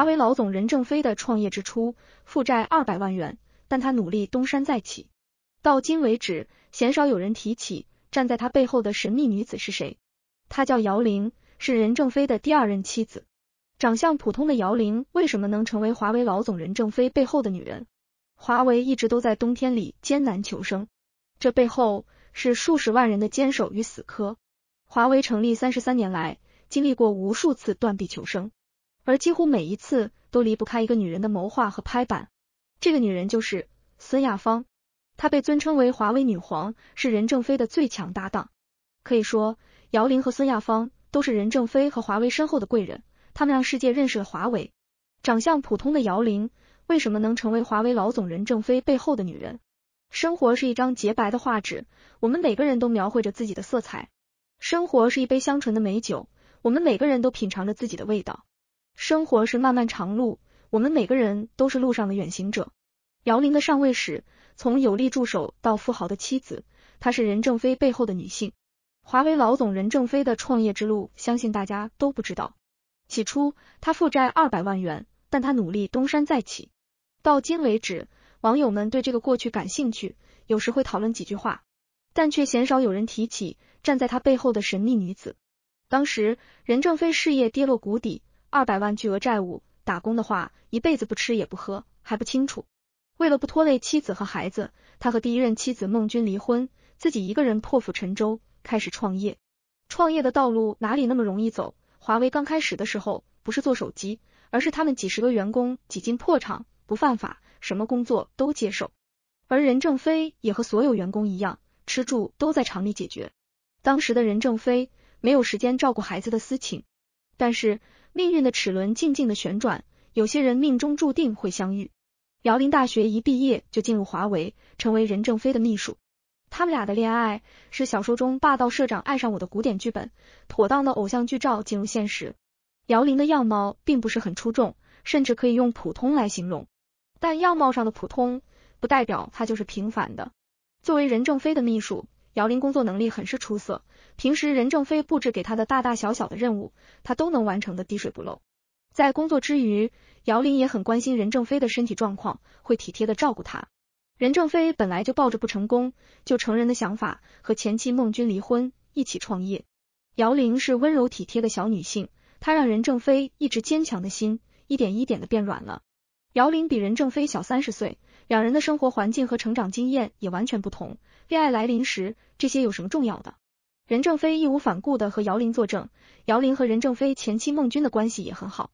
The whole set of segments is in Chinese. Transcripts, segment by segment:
华为老总任正非的创业之初负债二百万元，但他努力东山再起。到今为止，鲜少有人提起站在他背后的神秘女子是谁。她叫姚玲，是任正非的第二任妻子。长相普通的姚玲，为什么能成为华为老总任正非背后的女人？华为一直都在冬天里艰难求生，这背后是数十万人的坚守与死磕。华为成立三十三年来，经历过无数次断臂求生。而几乎每一次都离不开一个女人的谋划和拍板，这个女人就是孙亚芳，她被尊称为华为女皇，是任正非的最强搭档。可以说，姚玲和孙亚芳都是任正非和华为身后的贵人，他们让世界认识了华为。长相普通的姚玲，为什么能成为华为老总任正非背后的女人？生活是一张洁白的画纸，我们每个人都描绘着自己的色彩；生活是一杯香醇的美酒，我们每个人都品尝着自己的味道。生活是漫漫长路，我们每个人都是路上的远行者。姚玲的上位史，从有力助手到富豪的妻子，她是任正非背后的女性。华为老总任正非的创业之路，相信大家都不知道。起初，他负债二百万元，但他努力东山再起。到今为止，网友们对这个过去感兴趣，有时会讨论几句话，但却鲜少有人提起站在他背后的神秘女子。当时，任正非事业跌落谷底。二百万巨额债务，打工的话，一辈子不吃也不喝还不清楚。为了不拖累妻子和孩子，他和第一任妻子孟军离婚，自己一个人破釜沉舟开始创业。创业的道路哪里那么容易走？华为刚开始的时候不是做手机，而是他们几十个员工挤进破厂，不犯法，什么工作都接受。而任正非也和所有员工一样，吃住都在厂里解决。当时的任正非没有时间照顾孩子的私情。但是，命运的齿轮静静的旋转，有些人命中注定会相遇。姚林大学一毕业就进入华为，成为任正非的秘书。他们俩的恋爱是小说中霸道社长爱上我的古典剧本，妥当的偶像剧照进入现实。姚林的样貌并不是很出众，甚至可以用普通来形容。但样貌上的普通，不代表他就是平凡的。作为任正非的秘书。姚玲工作能力很是出色，平时任正非布置给他的大大小小的任务，他都能完成的滴水不漏。在工作之余，姚玲也很关心任正非的身体状况，会体贴的照顾他。任正非本来就抱着不成功就成人的想法，和前妻孟军离婚，一起创业。姚玲是温柔体贴的小女性，她让任正非一直坚强的心，一点一点的变软了。姚玲比任正非小三十岁，两人的生活环境和成长经验也完全不同。恋爱来临时，这些有什么重要的？任正非义无反顾的和姚玲作证。姚玲和任正非前妻孟军的关系也很好。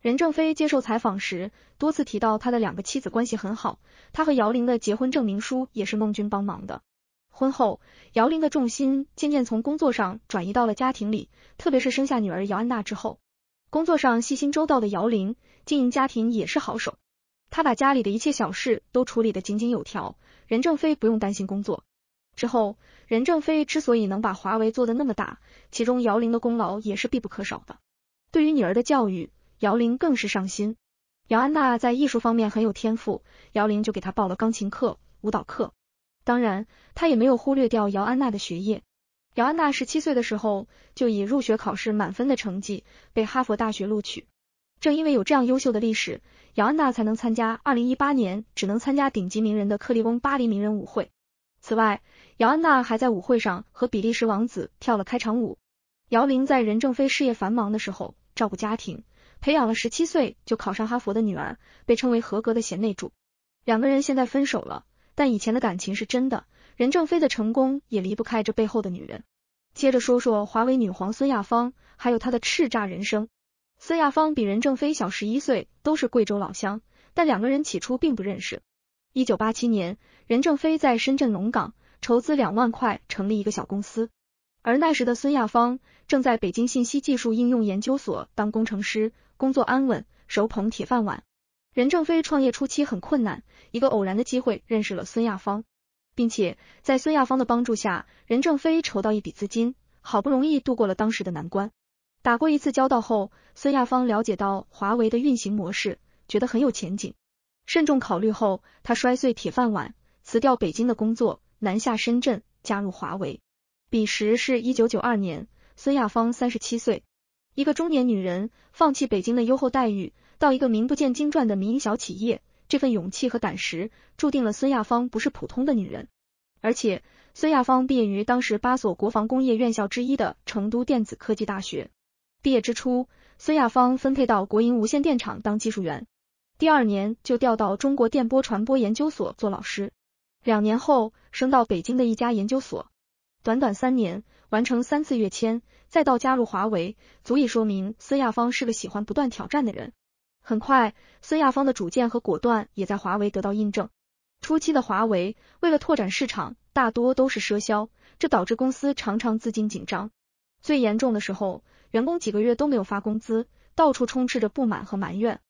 任正非接受采访时多次提到他的两个妻子关系很好，他和姚玲的结婚证明书也是孟军帮忙的。婚后，姚玲的重心渐渐从工作上转移到了家庭里，特别是生下女儿姚安娜之后，工作上细心周到的姚玲。经营家庭也是好手，他把家里的一切小事都处理的井井有条。任正非不用担心工作。之后，任正非之所以能把华为做的那么大，其中姚玲的功劳也是必不可少的。对于女儿的教育，姚玲更是上心。姚安娜在艺术方面很有天赋，姚玲就给她报了钢琴课、舞蹈课。当然，她也没有忽略掉姚安娜的学业。姚安娜十七岁的时候，就以入学考试满分的成绩被哈佛大学录取。正因为有这样优秀的历史，姚安娜才能参加二零一八年只能参加顶级名人的克利翁巴黎名人舞会。此外，姚安娜还在舞会上和比利时王子跳了开场舞。姚玲在任正非事业繁忙的时候照顾家庭，培养了十七岁就考上哈佛的女儿，被称为合格的贤内助。两个人现在分手了，但以前的感情是真的。任正非的成功也离不开这背后的女人。接着说说华为女皇孙亚芳，还有她的叱咤人生。孙亚芳比任正非小十一岁，都是贵州老乡，但两个人起初并不认识。一九八七年，任正非在深圳龙岗筹资两万块成立一个小公司，而那时的孙亚芳正在北京信息技术应用研究所当工程师，工作安稳，手捧铁饭碗。任正非创业初期很困难，一个偶然的机会认识了孙亚芳，并且在孙亚芳的帮助下，任正非筹到一笔资金，好不容易度过了当时的难关。打过一次交道后，孙亚芳了解到华为的运行模式，觉得很有前景。慎重考虑后，他摔碎铁饭碗，辞掉北京的工作，南下深圳，加入华为。彼时是一九九二年，孙亚芳三十七岁，一个中年女人，放弃北京的优厚待遇，到一个名不见经传的民营小企业，这份勇气和胆识，注定了孙亚芳不是普通的女人。而且，孙亚芳毕业于当时八所国防工业院校之一的成都电子科技大学。毕业之初，孙亚芳分配到国营无线电厂当技术员，第二年就调到中国电波传播研究所做老师，两年后升到北京的一家研究所。短短三年，完成三次跃迁，再到加入华为，足以说明孙亚芳是个喜欢不断挑战的人。很快，孙亚芳的主见和果断也在华为得到印证。初期的华为为了拓展市场，大多都是赊销，这导致公司常常资金紧张。最严重的时候，员工几个月都没有发工资，到处充斥着不满和埋怨。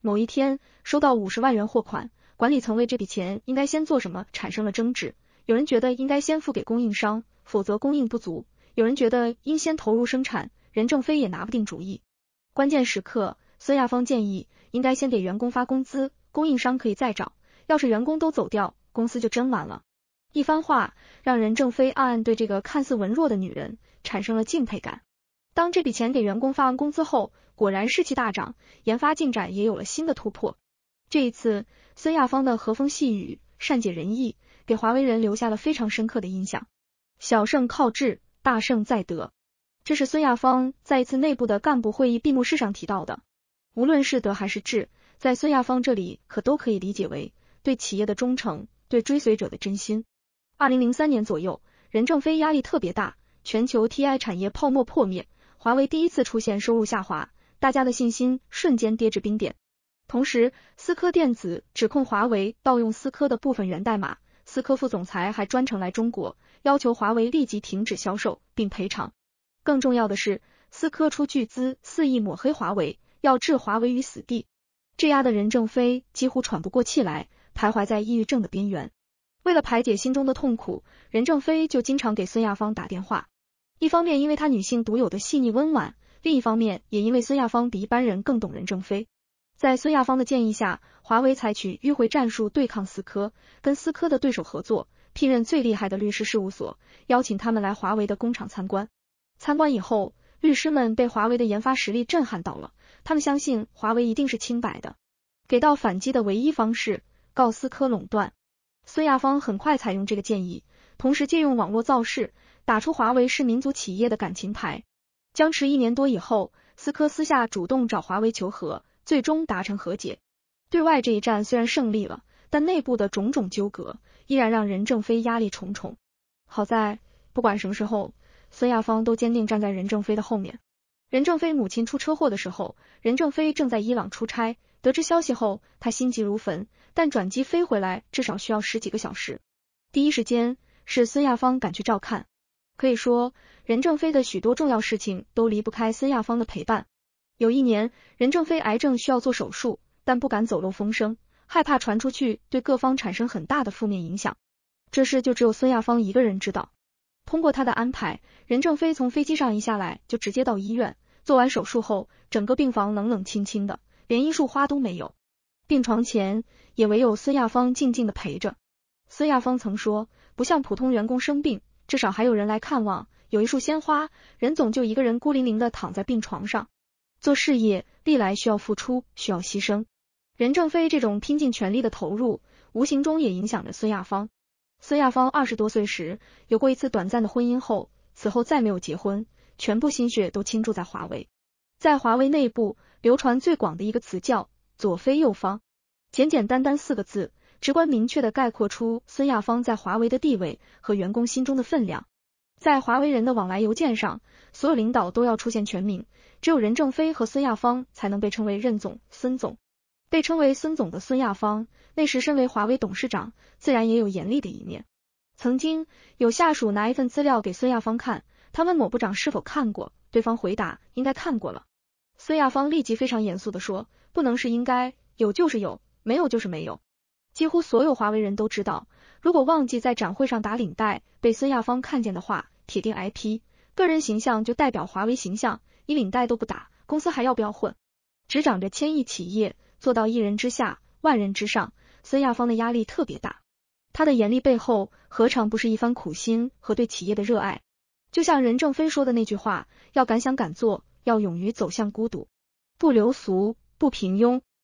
某一天收到五十万元货款，管理层为这笔钱应该先做什么产生了争执，有人觉得应该先付给供应商，否则供应不足；有人觉得应先投入生产。任正非也拿不定主意。关键时刻，孙亚芳建议应该先给员工发工资，供应商可以再找。要是员工都走掉，公司就真完了。一番话让任正非暗暗对这个看似文弱的女人产生了敬佩感。当这笔钱给员工发完工资后，果然士气大涨，研发进展也有了新的突破。这一次，孙亚芳的和风细雨、善解人意，给华为人留下了非常深刻的印象。小胜靠智，大胜在德，这是孙亚芳在一次内部的干部会议闭幕式上提到的。无论是德还是智，在孙亚芳这里可都可以理解为对企业的忠诚，对追随者的真心。二零零三年左右，任正非压力特别大。全球 T I 产业泡沫破灭，华为第一次出现收入下滑，大家的信心瞬间跌至冰点。同时，思科电子指控华为盗用思科的部分源代码，思科副总裁还专程来中国，要求华为立即停止销售并赔偿。更重要的是，思科出巨资肆意抹黑华为，要置华为于死地。这压的任正非几乎喘不过气来，徘徊在抑郁症的边缘。为了排解心中的痛苦，任正非就经常给孙亚芳打电话。一方面因为他女性独有的细腻温婉，另一方面也因为孙亚芳比一般人更懂任正非。在孙亚芳的建议下，华为采取迂回战术对抗思科，跟思科的对手合作，聘任最厉害的律师事务所，邀请他们来华为的工厂参观。参观以后，律师们被华为的研发实力震撼到了，他们相信华为一定是清白的。给到反击的唯一方式，告思科垄断。孙亚芳很快采用这个建议，同时借用网络造势，打出华为是民族企业的感情牌。僵持一年多以后，思科私下主动找华为求和，最终达成和解。对外这一战虽然胜利了，但内部的种种纠葛依然让任正非压力重重。好在，不管什么时候，孙亚芳都坚定站在任正非的后面。任正非母亲出车祸的时候，任正非正在伊朗出差，得知消息后，他心急如焚。但转机飞回来至少需要十几个小时。第一时间是孙亚芳赶去照看，可以说任正非的许多重要事情都离不开孙亚芳的陪伴。有一年，任正非癌症需要做手术，但不敢走漏风声，害怕传出去对各方产生很大的负面影响。这事就只有孙亚芳一个人知道。通过他的安排，任正非从飞机上一下来就直接到医院。做完手术后，整个病房冷冷清清的，连一束花都没有。病床前也唯有孙亚芳静静的陪着。孙亚芳曾说，不像普通员工生病，至少还有人来看望，有一束鲜花。任总就一个人孤零零的躺在病床上。做事业历来需要付出，需要牺牲。任正非这种拼尽全力的投入，无形中也影响着孙亚芳。孙亚芳二十多岁时有过一次短暂的婚姻，后此后再没有结婚，全部心血都倾注在华为。在华为内部流传最广的一个词叫。左非右方，简简单单四个字，直观明确的概括出孙亚芳在华为的地位和员工心中的分量。在华为人的往来邮件上，所有领导都要出现全名，只有任正非和孙亚芳才能被称为任总、孙总。被称为孙总的孙亚芳，那时身为华为董事长，自然也有严厉的一面。曾经有下属拿一份资料给孙亚芳看，他问某部长是否看过，对方回答应该看过了。孙亚芳立即非常严肃的说：“不能是应该有就是有，没有就是没有。几乎所有华为人都知道，如果忘记在展会上打领带，被孙亚芳看见的话，铁定挨批。个人形象就代表华为形象，你领带都不打，公司还要不要混？执掌着千亿企业，做到一人之下，万人之上，孙亚芳的压力特别大。他的严厉背后，何尝不是一番苦心和对企业的热爱？就像任正非说的那句话：要敢想敢做。”要勇于走向孤独，不流俗，不平庸。